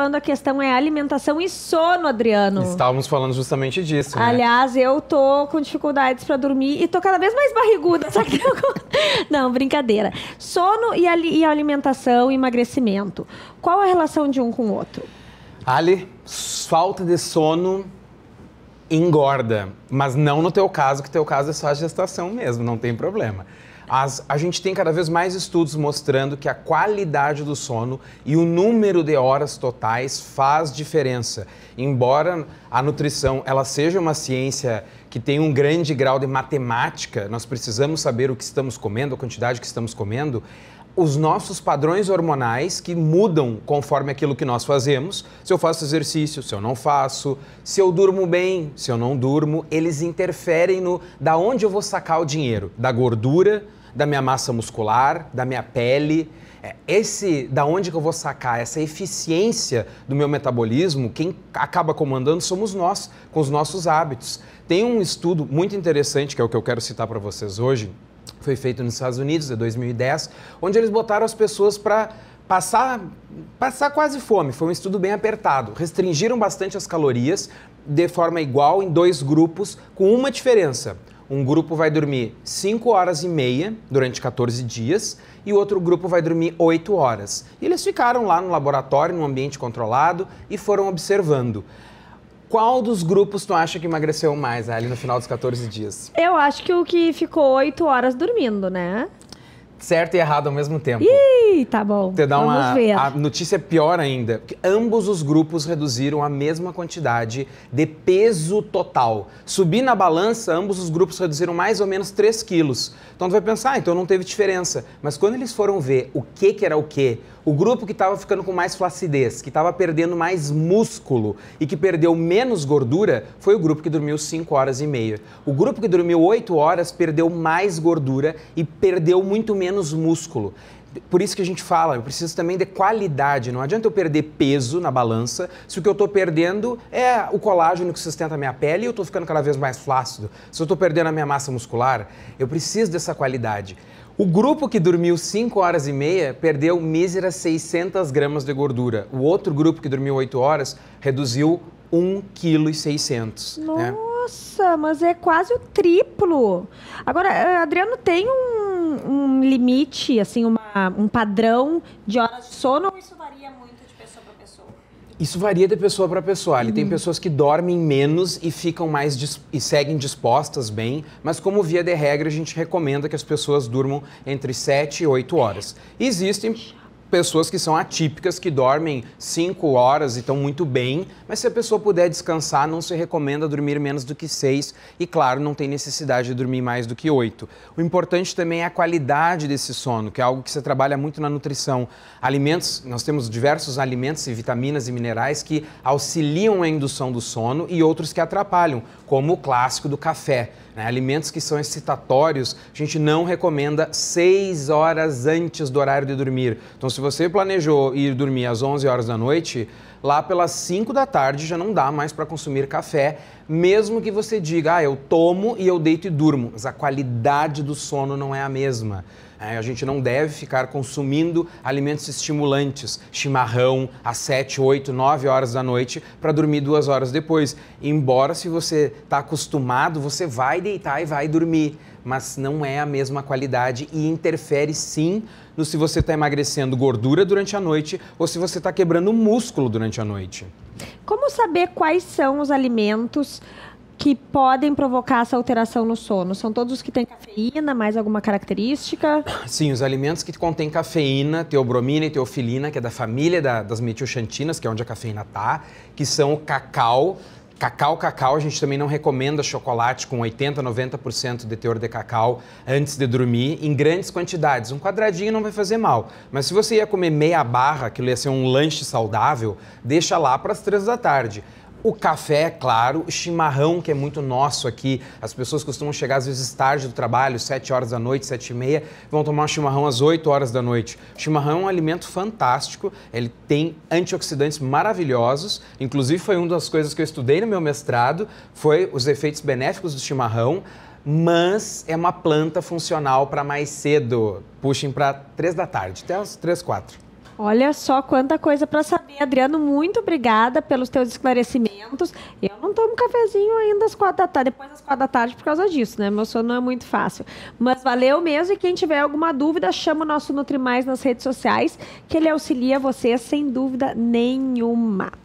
quando a questão é alimentação e sono, Adriano. Estávamos falando justamente disso. Né? Aliás, eu tô com dificuldades para dormir e tô cada vez mais barriguda. Só que eu... Não, brincadeira. Sono e, e alimentação, emagrecimento. Qual a relação de um com o outro? Ali, falta de sono engorda, mas não no teu caso, que teu caso é só a gestação mesmo, não tem problema. As, a gente tem cada vez mais estudos mostrando que a qualidade do sono e o número de horas totais faz diferença. Embora a nutrição ela seja uma ciência que tem um grande grau de matemática, nós precisamos saber o que estamos comendo, a quantidade que estamos comendo, os nossos padrões hormonais que mudam conforme aquilo que nós fazemos. Se eu faço exercício, se eu não faço, se eu durmo bem, se eu não durmo, eles interferem no da onde eu vou sacar o dinheiro, da gordura da minha massa muscular, da minha pele. É, esse, da onde que eu vou sacar essa eficiência do meu metabolismo, quem acaba comandando somos nós, com os nossos hábitos. Tem um estudo muito interessante, que é o que eu quero citar para vocês hoje, foi feito nos Estados Unidos, em 2010, onde eles botaram as pessoas para passar, passar quase fome. Foi um estudo bem apertado. Restringiram bastante as calorias de forma igual em dois grupos, com uma diferença. Um grupo vai dormir 5 horas e meia durante 14 dias e o outro grupo vai dormir 8 horas. E eles ficaram lá no laboratório, num ambiente controlado e foram observando. Qual dos grupos tu acha que emagreceu mais ali no final dos 14 dias? Eu acho que o que ficou 8 horas dormindo, né? certo e errado ao mesmo tempo. Ih, tá bom. Você dá Vamos uma, ver. A notícia é pior ainda. ambos os grupos reduziram a mesma quantidade de peso total. Subir na balança, ambos os grupos reduziram mais ou menos 3 quilos. Então tu vai pensar, ah, então não teve diferença. Mas quando eles foram ver o que, que era o que, o grupo que estava ficando com mais flacidez, que estava perdendo mais músculo e que perdeu menos gordura, foi o grupo que dormiu 5 horas e meia. O grupo que dormiu 8 horas perdeu mais gordura e perdeu muito menos menos músculo. Por isso que a gente fala, eu preciso também de qualidade. Não adianta eu perder peso na balança se o que eu estou perdendo é o colágeno que sustenta a minha pele e eu estou ficando cada vez mais flácido. Se eu estou perdendo a minha massa muscular, eu preciso dessa qualidade. O grupo que dormiu 5 horas e meia perdeu míseras 600 gramas de gordura. O outro grupo que dormiu 8 horas reduziu 1,6 kg. Né? Nossa, né? mas é quase o triplo. Agora, eh, Adriano, tem um um limite, assim, uma, um padrão de horas de sono ou isso varia muito de pessoa para pessoa? Isso varia de pessoa para pessoa. Ali uhum. tem pessoas que dormem menos e ficam mais e seguem dispostas bem, mas como via de regra a gente recomenda que as pessoas durmam entre 7 e 8 horas. Existem pessoas que são atípicas, que dormem 5 horas e estão muito bem, mas se a pessoa puder descansar, não se recomenda dormir menos do que 6 e, claro, não tem necessidade de dormir mais do que 8. O importante também é a qualidade desse sono, que é algo que você trabalha muito na nutrição. Alimentos, nós temos diversos alimentos e vitaminas e minerais que auxiliam a indução do sono e outros que atrapalham, como o clássico do café. Né? Alimentos que são excitatórios, a gente não recomenda 6 horas antes do horário de dormir. Então, se se você planejou ir dormir às 11 horas da noite, lá pelas 5 da tarde já não dá mais para consumir café, mesmo que você diga, ah, eu tomo e eu deito e durmo. Mas a qualidade do sono não é a mesma. É, a gente não deve ficar consumindo alimentos estimulantes, chimarrão às 7, 8, 9 horas da noite para dormir duas horas depois. Embora, se você está acostumado, você vai deitar e vai dormir, mas não é a mesma qualidade e interfere sim no se você está emagrecendo gordura durante a noite ou se você está quebrando músculo durante a noite. Como saber quais são os alimentos que podem provocar essa alteração no sono? São todos os que têm cafeína, mais alguma característica? Sim, os alimentos que contêm cafeína, teobromina e teofilina, que é da família da, das metilxantinas, que é onde a cafeína está, que são o cacau, Cacau, cacau, a gente também não recomenda chocolate com 80, 90% de teor de cacau antes de dormir, em grandes quantidades. Um quadradinho não vai fazer mal. Mas se você ia comer meia barra, que ia ser um lanche saudável, deixa lá para as três da tarde. O café, claro, o chimarrão, que é muito nosso aqui. As pessoas costumam chegar às vezes tarde do trabalho, 7 horas da noite, 7 e meia, vão tomar um chimarrão às 8 horas da noite. O chimarrão é um alimento fantástico, ele tem antioxidantes maravilhosos. Inclusive, foi uma das coisas que eu estudei no meu mestrado, foi os efeitos benéficos do chimarrão mas é uma planta funcional para mais cedo. Puxem para três da tarde, até as três, quatro. Olha só quanta coisa para saber, Adriano. Muito obrigada pelos teus esclarecimentos. Eu não tomo cafezinho ainda às quatro da tarde, depois das quatro da tarde por causa disso, né? Meu sono não é muito fácil. Mas valeu mesmo. E quem tiver alguma dúvida, chama o nosso Nutrimais nas redes sociais, que ele auxilia você sem dúvida nenhuma.